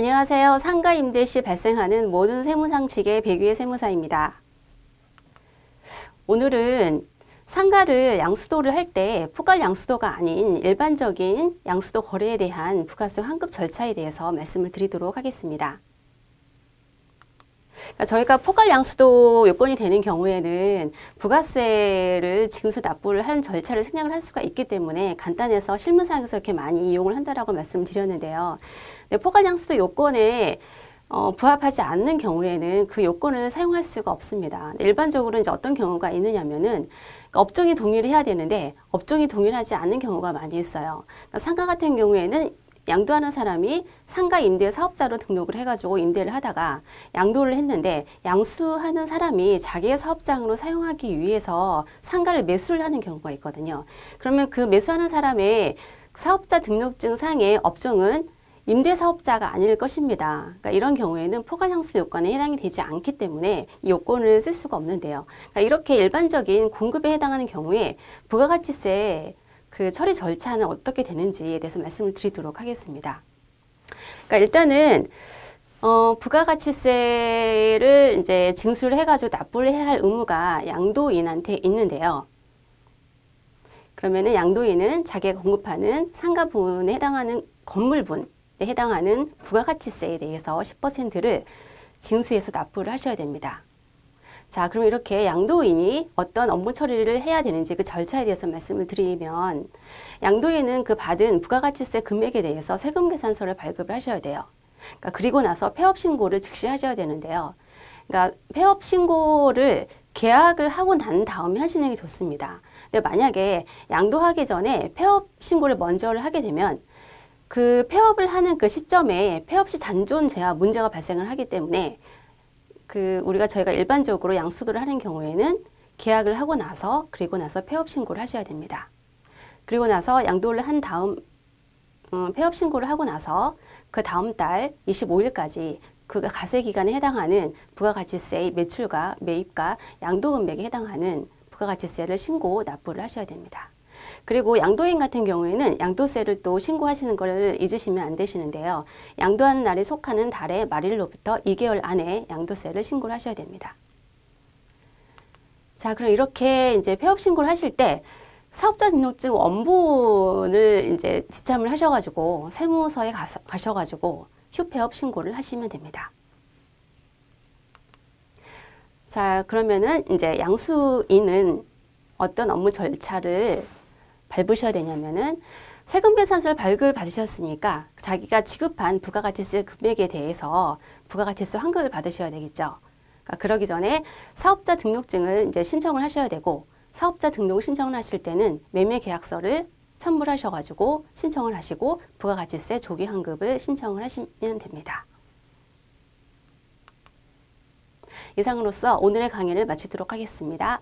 안녕하세요. 상가 임대 시 발생하는 모든 세무상식의 백위의 세무사입니다. 오늘은 상가를 양수도를 할 때 포괄 양수도가 아닌 일반적인 양수도 거래에 대한 부가세 환급 절차에 대해서 말씀을 드리도록 하겠습니다. 그러니까 저희가 포괄 양수도 요건이 되는 경우에는 부가세를 징수 납부를 한 절차를 생략을 할 수가 있기 때문에 간단해서 실무상에서 이렇게 많이 이용을 한다라고 말씀드렸는데요. 포괄 양수도 요건에 어, 부합하지 않는 경우에는 그 요건을 사용할 수가 없습니다. 일반적으로 이제 어떤 경우가 있느냐면은 업종이 동일해야 되는데 업종이 동일하지 않는 경우가 많이 있어요. 그러니까 상가 같은 경우에는 양도하는 사람이 상가 임대 사업자로 등록을 해가지고 임대를 하다가 양도를 했는데 양수하는 사람이 자기의 사업장으로 사용하기 위해서 상가를 매수를 하는 경우가 있거든요. 그러면 그 매수하는 사람의 사업자 등록증 상의 업종은 임대사업자가 아닐 것입니다. 그러니까 이런 경우에는 포괄향수 요건에 해당이 되지 않기 때문에 이 요건을 쓸 수가 없는데요. 그러니까 이렇게 일반적인 공급에 해당하는 경우에 부가가치세 그 처리 절차는 어떻게 되는지에 대해서 말씀을 드리도록 하겠습니다. 그러니까 일단은 어, 부가가치세를 이제 징수를 해가지고 납부를 해야 할 의무가 양도인한테 있는데요. 그러면은 양도인은 자기가 공급하는 상가분에 해당하는 건물분에 해당하는 부가가치세에 대해서 10%를 징수해서 납부를 하셔야 됩니다. 자, 그럼 이렇게 양도인이 어떤 업무 처리를 해야 되는지 그 절차에 대해서 말씀을 드리면 양도인은 그 받은 부가가치세 금액에 대해서 세금 계산서를 발급을 하셔야 돼요. 그러니까 그리고 나서 폐업 신고를 즉시 하셔야 되는데요. 그러니까 폐업 신고를 계약을 하고 난 다음에 하시는 게 좋습니다. 근데 만약에 양도하기 전에 폐업 신고를 먼저 하게 되면 그 폐업을 하는 그 시점에 폐업 시 잔존 제한 문제가 발생을 하기 때문에 그 우리가 저희가 일반적으로 양수들을 하는 경우에는 계약을 하고 나서 그리고 나서 폐업 신고를 하셔야 됩니다. 그리고 나서 양도를 한 다음 음, 폐업 신고를 하고 나서 그 다음 달 25일까지 그 가세 기간에 해당하는 부가가치세 매출과 매입과 양도 금액에 해당하는 부가가치세를 신고 납부를 하셔야 됩니다. 그리고 양도인 같은 경우에는 양도세를 또 신고하시는 것을 잊으시면 안 되시는데요. 양도하는 날에 속하는 달의 말일로부터 2개월 안에 양도세를 신고를 하셔야 됩니다. 자, 그럼 이렇게 이제 폐업 신고를 하실 때 사업자 등록증 원본을 이제 지참을 하셔가지고 세무서에 가서, 가셔가지고 휴폐업 신고를 하시면 됩니다. 자, 그러면은 이제 양수인은 어떤 업무 절차를 밟으셔야 되냐면은 세금 계산서를 발급 을 받으셨으니까 자기가 지급한 부가가치세 금액에 대해서 부가가치세 환급을 받으셔야 되겠죠. 그러니까 그러기 전에 사업자 등록증을 이제 신청을 하셔야 되고 사업자 등록을 신청을 하실 때는 매매 계약서를 첨부하셔가지고 신청을 하시고 부가가치세 조기 환급을 신청을 하시면 됩니다. 이상으로서 오늘의 강의를 마치도록 하겠습니다.